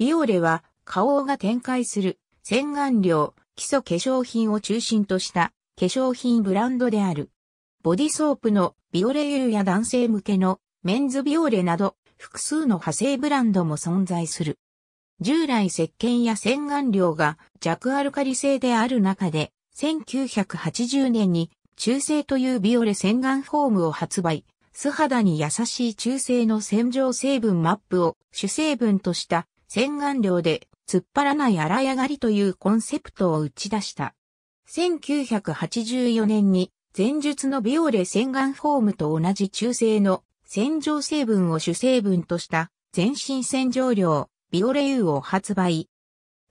ビオレは、花王が展開する、洗顔料、基礎化粧品を中心とした化粧品ブランドである。ボディソープのビオレ油や男性向けのメンズビオレなど複数の派生ブランドも存在する。従来石鹸や洗顔料が弱アルカリ性である中で1980年に中性というビオレ洗顔フォームを発売、素肌に優しい中性の洗浄成分マップを主成分とした洗顔料で突っ張らない洗い上がりというコンセプトを打ち出した。1984年に前述のビオレ洗顔フォームと同じ中性の洗浄成分を主成分とした全身洗浄料ビオレ U を発売。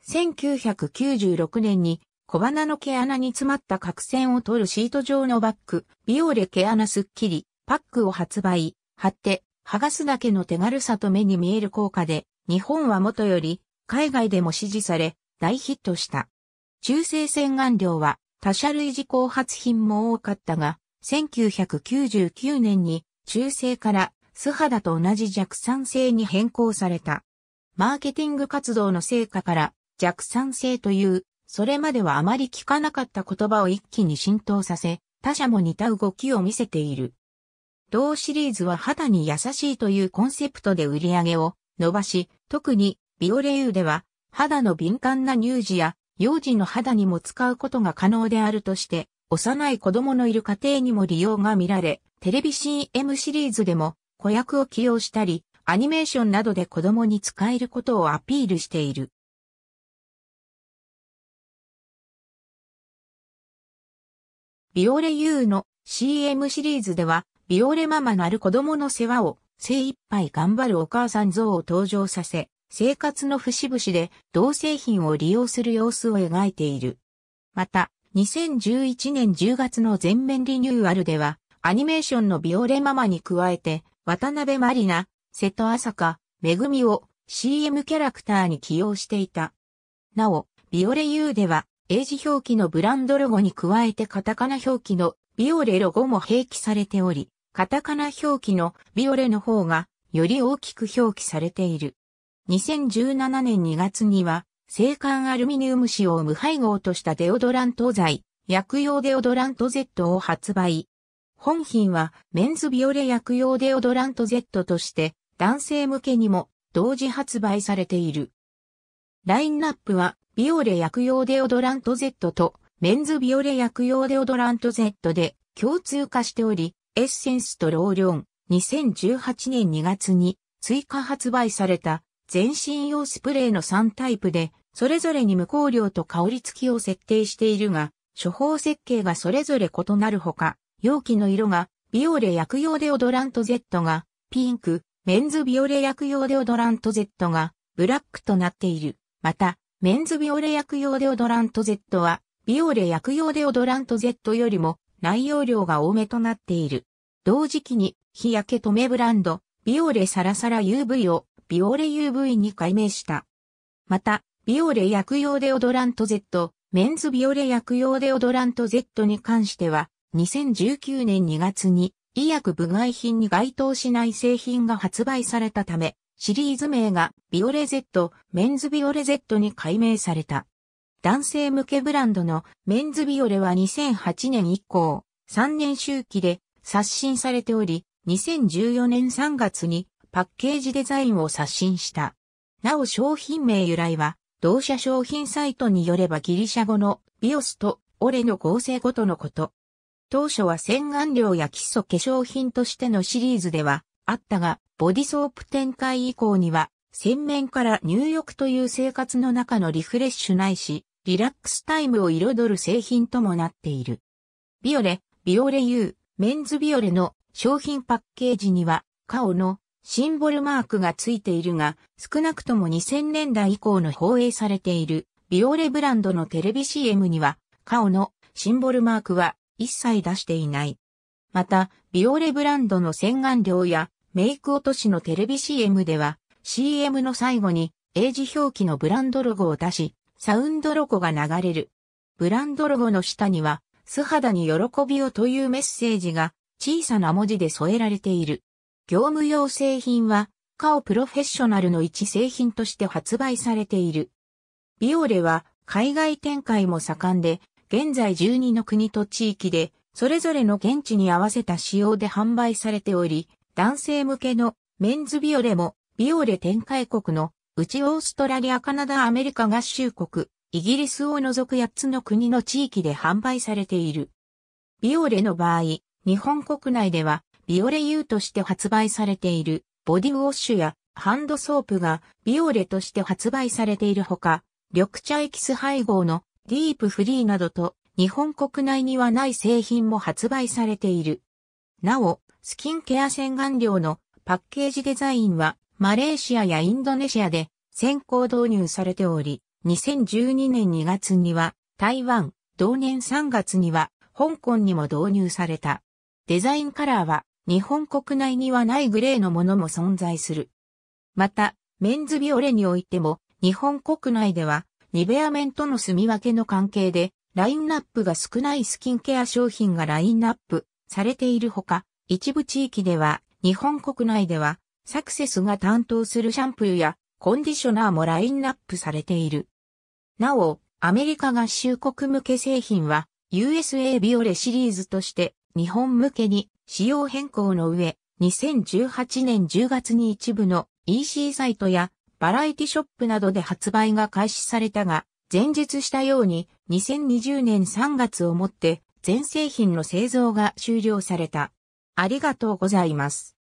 1996年に小鼻の毛穴に詰まった角栓を取るシート状のバッグ、ビオレ毛穴スッキリ、パックを発売、貼って、剥がすだけの手軽さと目に見える効果で、日本はもとより、海外でも支持され、大ヒットした。中性洗顔料は、他社類似後発品も多かったが、1999年に中性から素肌と同じ弱酸性に変更された。マーケティング活動の成果から弱酸性という、それまではあまり聞かなかった言葉を一気に浸透させ、他社も似た動きを見せている。同シリーズは肌に優しいというコンセプトで売り上げを伸ばし、特にビオレ U では肌の敏感な乳児や幼児の肌にも使うことが可能であるとして、幼い子供のいる家庭にも利用が見られ、テレビ CM シリーズでも子役を起用したり、アニメーションなどで子供に使えることをアピールしている。ビオレ U の CM シリーズでは、ビオレママなる子供の世話を精一杯頑張るお母さん像を登場させ、生活の節々で同製品を利用する様子を描いている。また、2011年10月の全面リニューアルでは、アニメーションのビオレママに加えて、渡辺マリナ、瀬戸朝香、めぐみを CM キャラクターに起用していた。なお、ビオレ U では、英字表記のブランドロゴに加えてカタカナ表記のビオレロゴも併記されており、カタカナ表記のビオレの方がより大きく表記されている。2017年2月には、青函アルミニウム使用無配合としたデオドラント剤、薬用デオドラント Z を発売。本品はメンズビオレ薬用デオドラント Z として男性向けにも同時発売されている。ラインナップはビオレ薬用デオドラント Z とメンズビオレ薬用デオドラント Z で共通化しており、エッセンスとローリョン、2018年2月に追加発売された全身用スプレーの3タイプで、それぞれに無香料と香り付きを設定しているが、処方設計がそれぞれ異なるほか、容器の色がビオレ薬用デオドラント Z がピンク、メンズビオレ薬用デオドラント Z がブラックとなっている。また、メンズビオレ薬用デオドラント Z は、ビオレ薬用デオドラント Z よりも内容量が多めとなっている。同時期に日焼け止めブランド、ビオレサラサラ UV をビオレ UV に改名した。また、ビオレ薬用デオドラント Z、メンズビオレ薬用デオドラント Z に関しては、2019年2月に医薬部外品に該当しない製品が発売されたため、シリーズ名がビオレ Z、メンズビオレ Z に改名された。男性向けブランドのメンズビオレは2008年以降、3年周期で刷新されており、2014年3月にパッケージデザインを刷新した。なお商品名由来は、同社商品サイトによればギリシャ語のビオスとオレの合成語とのこと。当初は洗顔料や基礎化粧品としてのシリーズではあったが、ボディソープ展開以降には、洗面から入浴という生活の中のリフレッシュないし、リラックスタイムを彩る製品ともなっている。ビオレ、ビオレ U、メンズビオレの商品パッケージには、カオのシンボルマークがついているが、少なくとも2000年代以降の放映されているビオレブランドのテレビ CM には、カオのシンボルマークは一切出していない。また、ビオレブランドの洗顔料やメイク落としのテレビ CM では、CM の最後に英字表記のブランドロゴを出し、サウンドロゴが流れる。ブランドロゴの下には、素肌に喜びをというメッセージが小さな文字で添えられている。業務用製品は、カオプロフェッショナルの一製品として発売されている。ビオレは海外展開も盛んで、現在12の国と地域で、それぞれの現地に合わせた仕様で販売されており、男性向けのメンズビオレも、ビオレ展開国のうちオーストラリア、カナダ、アメリカ合衆国、イギリスを除く8つの国の地域で販売されている。ビオレの場合、日本国内ではビオレ U として発売されているボディウォッシュやハンドソープがビオレとして発売されているほか、緑茶エキス配合のディープフリーなどと日本国内にはない製品も発売されている。なお、スキンケア洗顔料のパッケージデザインはマレーシアやインドネシアで先行導入されており、2012年2月には台湾、同年3月には香港にも導入された。デザインカラーは日本国内にはないグレーのものも存在する。また、メンズビオレにおいても日本国内ではニベア面との住み分けの関係でラインナップが少ないスキンケア商品がラインナップされているほか、一部地域では日本国内ではサクセスが担当するシャンプーやコンディショナーもラインナップされている。なお、アメリカ合衆国向け製品は USA ビオレシリーズとして日本向けに仕様変更の上、2018年10月に一部の EC サイトやバラエティショップなどで発売が開始されたが、前述したように2020年3月をもって全製品の製造が終了された。ありがとうございます。